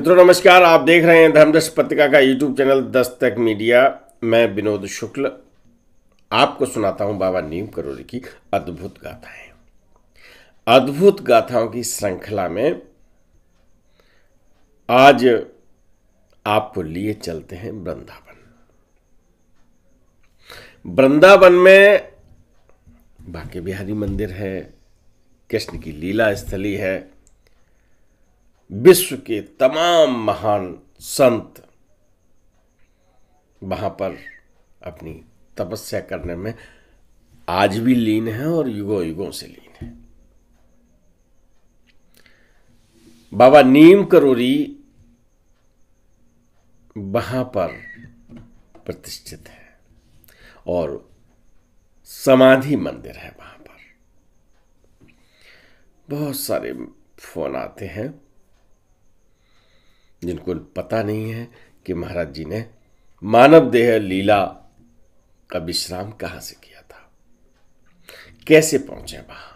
मित्रों नमस्कार आप देख रहे हैं धर्मदस पत्रिका का यूट्यूब चैनल दस्तक मीडिया मैं विनोद शुक्ल आपको सुनाता हूं बाबा नीम करोरी की अद्भुत गाथाएं अद्भुत गाथाओं की श्रृंखला में आज आपको लिए चलते हैं वृंदावन वृंदावन में बांके बिहारी मंदिर है कृष्ण की लीला स्थली है विश्व के तमाम महान संत वहां पर अपनी तपस्या करने में आज भी लीन है और युगों युगों से लीन है बाबा नीम करोरी वहां पर प्रतिष्ठित है और समाधि मंदिर है वहां पर बहुत सारे फोन आते हैं जिनको पता नहीं है कि महाराज जी ने मानव देह लीला का विश्राम कहां से किया था कैसे पहुंचे वहां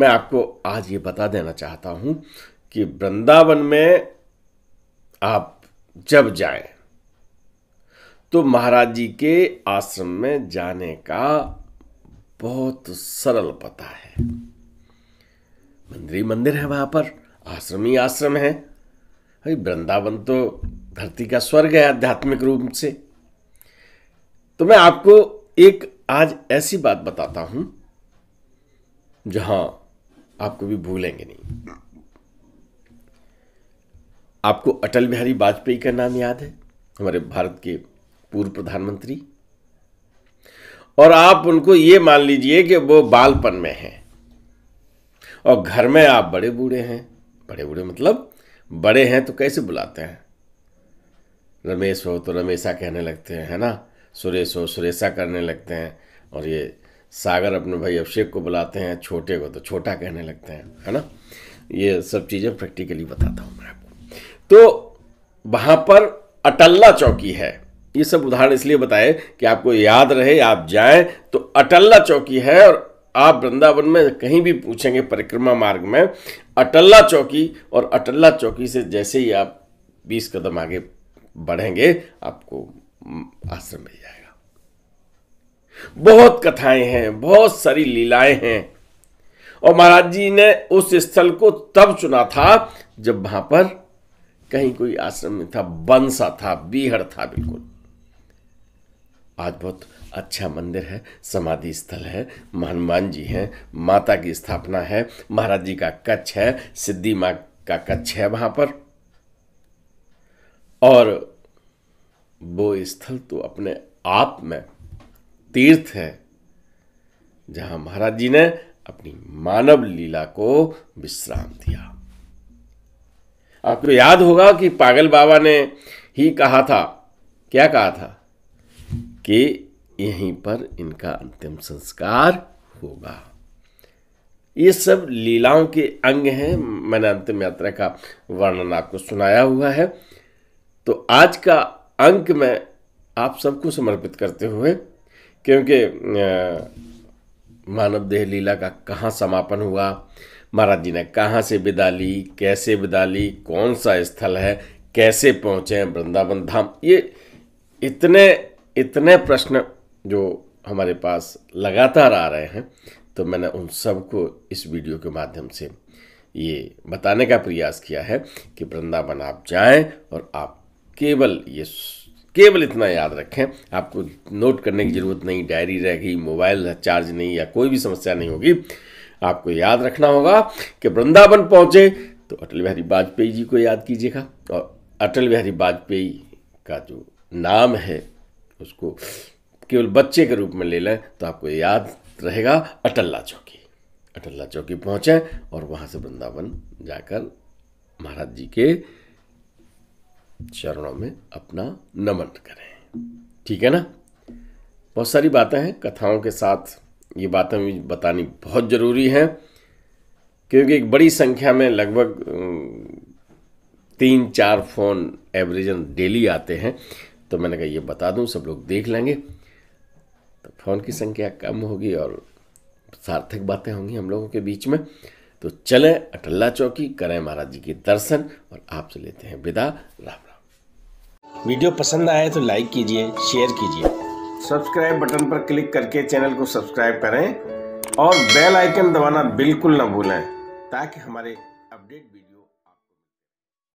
मैं आपको आज ये बता देना चाहता हूं कि वृंदावन में आप जब जाए तो महाराज जी के आश्रम में जाने का बहुत सरल पता है मंदिर मंदिर है वहां पर आश्रम ही आश्रम है भाई वृंदावन तो धरती का स्वर्ग है आध्यात्मिक रूप से तो मैं आपको एक आज ऐसी बात बताता हूं जहां आपको भी भूलेंगे नहीं आपको अटल बिहारी वाजपेयी का नाम याद है हमारे भारत के पूर्व प्रधानमंत्री और आप उनको ये मान लीजिए कि वो बालपन में हैं और घर में आप बड़े बूढ़े हैं बड़े बूढ़े मतलब बड़े हैं तो कैसे बुलाते हैं रमेश हो तो रमेशा कहने लगते हैं है ना सुरेश हो सुरेशा करने लगते हैं और ये सागर अपने भाई अभिषेक को बुलाते हैं छोटे को तो छोटा कहने लगते हैं है ना ये सब चीज़ें प्रैक्टिकली बताता हूँ मैं आपको तो वहाँ पर अटल्ला चौकी है ये सब उदाहरण इसलिए बताए कि आपको याद रहे आप जाएं तो अटल्ला चौकी है और आप वृंदावन में कहीं भी पूछेंगे परिक्रमा मार्ग में अटल्ला चौकी और अटल्ला चौकी से जैसे ही आप बीस कदम आगे बढ़ेंगे आपको आश्रम मिल जाएगा बहुत कथाएं हैं बहुत सारी लीलाएं हैं और महाराज जी ने उस स्थल को तब चुना था जब वहां पर कहीं कोई आश्रम में था बंसा था बीहड़ था बिल्कुल आज बहुत अच्छा मंदिर है समाधि स्थल है हनुमान जी हैं माता की स्थापना है महाराज जी का कच्छ है सिद्धि माँ का कच्छ है वहां पर और वो स्थल तो अपने आप में तीर्थ है जहां महाराज जी ने अपनी मानव लीला को विश्राम दिया आपको याद होगा कि पागल बाबा ने ही कहा था क्या कहा था के यहीं पर इनका अंतिम संस्कार होगा ये सब लीलाओं के अंग हैं मैंने अंतिम यात्रा का वर्णन आपको सुनाया हुआ है तो आज का अंक मैं आप सबको समर्पित करते हुए क्योंकि मानव देह लीला का कहाँ समापन हुआ महाराज जी ने कहाँ से विदा ली कैसे विदा ली कौन सा स्थल है कैसे पहुँचे वृंदावन धाम ये इतने इतने प्रश्न जो हमारे पास लगातार आ रहे हैं तो मैंने उन सबको इस वीडियो के माध्यम से ये बताने का प्रयास किया है कि वृंदावन आप जाएं और आप केवल ये केवल इतना याद रखें आपको नोट करने की ज़रूरत नहीं डायरी रह गई मोबाइल चार्ज नहीं या कोई भी समस्या नहीं होगी आपको याद रखना होगा कि वृंदावन पहुँचे तो अटल बिहारी वाजपेयी जी को याद कीजिएगा और अटल बिहारी वाजपेयी का जो नाम है उसको केवल बच्चे के रूप में ले लें तो आपको याद रहेगा अटल्ला चौकी अटल्ला चौकी पहुँचे और वहाँ से वृंदावन जाकर महाराज जी के चरणों में अपना नमन करें ठीक है ना बहुत सारी बातें हैं कथाओं के साथ ये बातें भी बतानी बहुत ज़रूरी हैं क्योंकि एक बड़ी संख्या में लगभग तीन चार फ़ोन एवरेजन डेली आते हैं तो मैंने कहा ये बता दूं सब लोग देख लेंगे तो फ़ोन की संख्या कम होगी और सार्थक बातें होंगी हम लोगों के बीच में तो चलें अटल्ला चौकी करें महाराज जी के दर्शन और आपसे लेते हैं विदा राम राम वीडियो पसंद आए तो लाइक कीजिए शेयर कीजिए सब्सक्राइब बटन पर क्लिक करके चैनल को सब्सक्राइब करें और बेल आइकन दबाना बिल्कुल ना भूलें ताकि हमारे अपडेट वीडियो